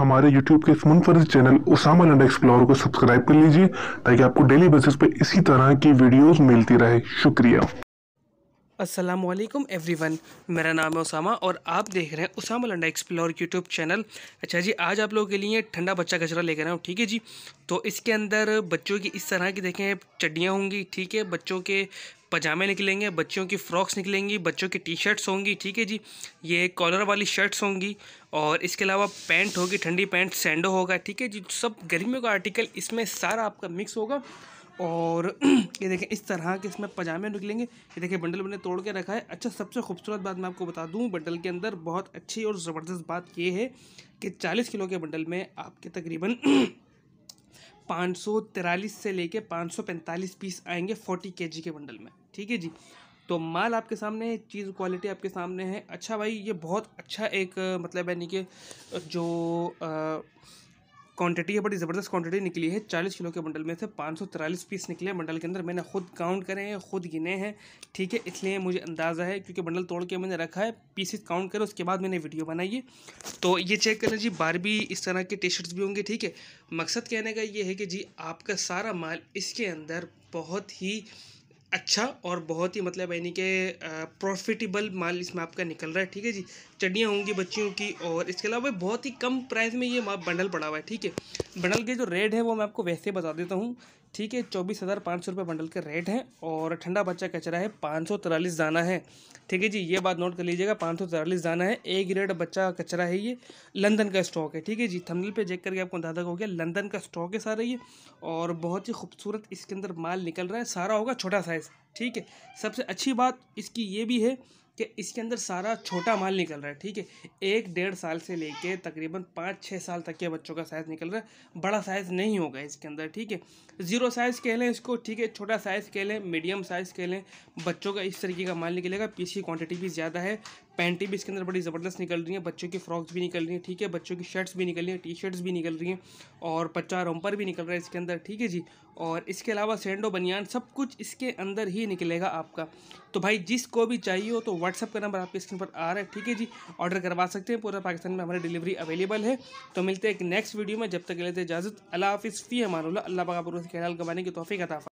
हमारे यूट्यूब के मुनफरद चैनल उसामा लंडा एक्सप्लोर को सब्सक्राइब कर लीजिए ताकि आपको डेली बेसिस पे इसी तरह की वीडियोस मिलती रहे शुक्रिया असलम एवरी वन मेरा नाम है उसामा और आप देख रहे हैं Usama Landa explore YouTube channel अच्छा जी आज आप लोगों के लिए ठंडा बच्चा कचरा लेकर आया हूँ ठीक है जी तो इसके अंदर बच्चों की इस तरह की देखें चड्डियाँ होंगी ठीक है बच्चों के पजामे निकलेंगे बच्चों की फ़्रॉक्स निकलेंगी बच्चों की टी शर्ट्स होंगी ठीक है जी ये कॉलर वाली शर्ट्स होंगी और इसके अलावा पैंट होगी ठंडी पैंट सैंडो होगा ठीक है जी सब गर्मियों का आर्टिकल इसमें सारा आपका मिक्स होगा और ये देखें इस तरह के इसमें पजामे निकलेंगे ये देखें बंडल मैंने तोड़ के रखा है अच्छा सबसे खूबसूरत बात मैं आपको बता दूं बंडल के अंदर बहुत अच्छी और ज़बरदस्त बात ये है कि 40 किलो के बंडल में आपके तकरीबन पाँच से लेके 545 पीस आएंगे 40 के के बंडल में ठीक है जी तो माल आपके सामने है चीज़ क्वालिटी आपके सामने है अच्छा भाई ये बहुत अच्छा एक मतलब यानी कि जो आ, क्वांटिटी है बड़ी ज़बरदस्त क्वांटिटी निकली है चालीस किलो के बंडल में से पाँच सौ तिरालीस पीस निकले बंडल के अंदर मैंने खुद काउंट करें हैं खुद गिने हैं ठीक है इसलिए मुझे अंदाज़ा है क्योंकि बंडल तोड़ के मैंने रखा है पीसेस काउंट करें उसके बाद मैंने वीडियो बनाई है तो ये चेक करना जी भी इस तरह के टी शर्ट्स भी होंगे ठीक है मकसद कहने का ये है कि जी आपका सारा माल इसके अंदर बहुत ही अच्छा और बहुत ही मतलब यानी कि प्रॉफिटेबल माल इसमें आपका निकल रहा है ठीक है जी चडियाँ होंगी बच्चियों की और इसके अलावा बहुत ही कम प्राइस में ये बंडल पड़ा हुआ है ठीक है बंडल के जो रेट है वो मैं आपको वैसे बता देता हूँ ठीक है चौबीस हज़ार पाँच सौ रुपये बंडल के रेट हैं और ठंडा बच्चा कचरा है पाँच सौ तिरालीस दाना है ठीक है जी ये बात नोट कर लीजिएगा पाँच सौ तिरालीस दाना है ए ग्रेड बच्चा कचरा है ये लंदन का स्टॉक है ठीक है जी थंबनेल पे चेक करके आपको अंदाजा हो गया लंदन का स्टॉक है सारा ये और बहुत ही खूबसूरत इसके अंदर माल निकल रहा है सारा होगा छोटा साइज़ ठीक है सबसे अच्छी बात इसकी ये भी है कि इसके अंदर सारा छोटा माल निकल रहा है ठीक है एक डेढ़ साल से लेके तकरीबन पाँच छः साल तक के बच्चों का साइज़ निकल रहा है बड़ा साइज़ नहीं होगा इसके अंदर ठीक है ज़ीरो साइज़ कह लें इसको ठीक है छोटा साइज़ कह लें मीडियम साइज़ कह लें बच्चों का इस तरीके का माल निकलेगा पीस की क्वान्टिटी भी ज़्यादा है पैंटी भी इसके अंदर बड़ी ज़बरदस्त निकल रही है बच्चों की फ्रॉक्स भी निकल रही हैं ठीक है बच्चों की शर्ट्स भी निकल रही हैं टी शर्ट्स भी निकल रही हैं और पच्चा रोम्पर भी निकल रहा है इसके अंदर ठीक है जी और इसके अलावा सेंडो बनियान सब कुछ इसके अंदर ही निकलेगा आपका तो भाई जिसको भी चाहिए हो तो व्हाट्सअप का नंबर आपके स्क्रीन पर आ रहा है ठीक है जी ऑर्डर करवा सकते हैं पूरा पाकिस्तान में हमारी डिलीवरी अवेलेबल है तो मिलते हैं एक नेक्स्ट वीडियो में जब तक लेते इजाज़त अला हाफ फ़ी हमारा अल्लाह पाक से ख्याल कमाने की तोफ़ी का